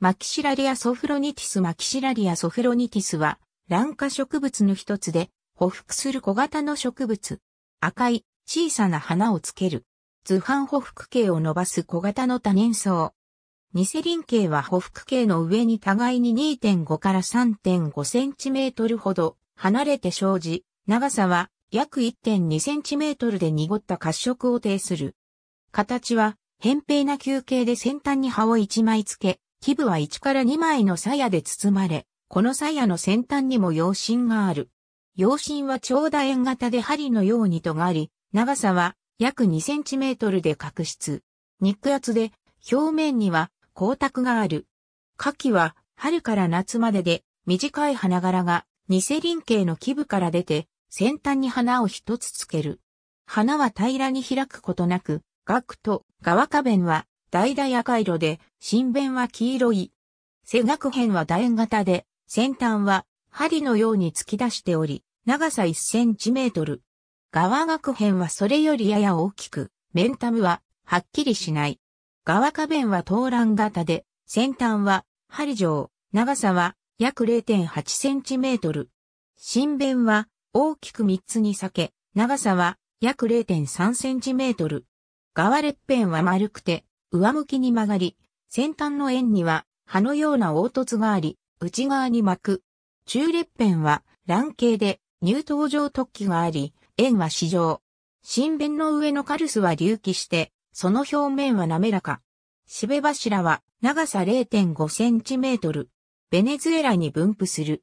マキシラリアソフロニティスマキシラリアソフロニティスは、卵化植物の一つで、匍匐する小型の植物。赤い、小さな花をつける。図版匍匐茎を伸ばす小型の多年草。ニセリン茎は匍匐茎の上に互いに2.5から3.5センチメートルほど離れて生じ、長さは約1.2センチメートルで濁った褐色を呈する。形は、扁平な球形で先端に葉を1枚つけ、基部は1から2枚の鞘で包まれ、この鞘の先端にも養針がある。養針は長楕円型で針のように尖り、長さは約2センチメートルで角質。肉厚で、表面には光沢がある。花器は春から夏までで、短い花柄がニセ輪形の基部から出て、先端に花を一つつける。花は平らに開くことなく、額と側花弁は大々赤色で、新弁は黄色い。背学辺は楕円型で、先端は針のように突き出しており、長さ1センチメートル。側学辺はそれよりやや大きく、面タムははっきりしない。側下弁は東卵型で、先端は針状、長さは約0.8センチメートル。新弁は大きく3つに裂け、長さは約0.3センチメートル。側裂辺は丸くて、上向きに曲がり、先端の円には葉のような凹凸があり、内側に巻く。中列片は卵形で乳頭状突起があり、円は四条。新弁の上のカルスは隆起して、その表面は滑らか。しべ柱は長さ0.5センチメートル。ベネズエラに分布する。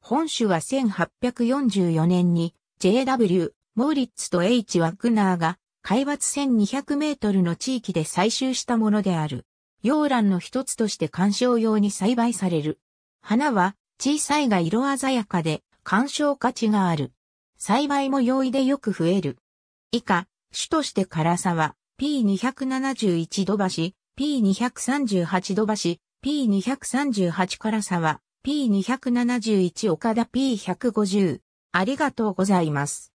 本種は1844年に JW、モーリッツと H ワクナーが海抜1200メートルの地域で採集したものである。洋蘭の一つとして観賞用に栽培される。花は小さいが色鮮やかで鑑賞価値がある。栽培も容易でよく増える。以下、種として辛さは P271 度橋、P238 度橋、P238 辛さは P271 岡田 P150。ありがとうございます。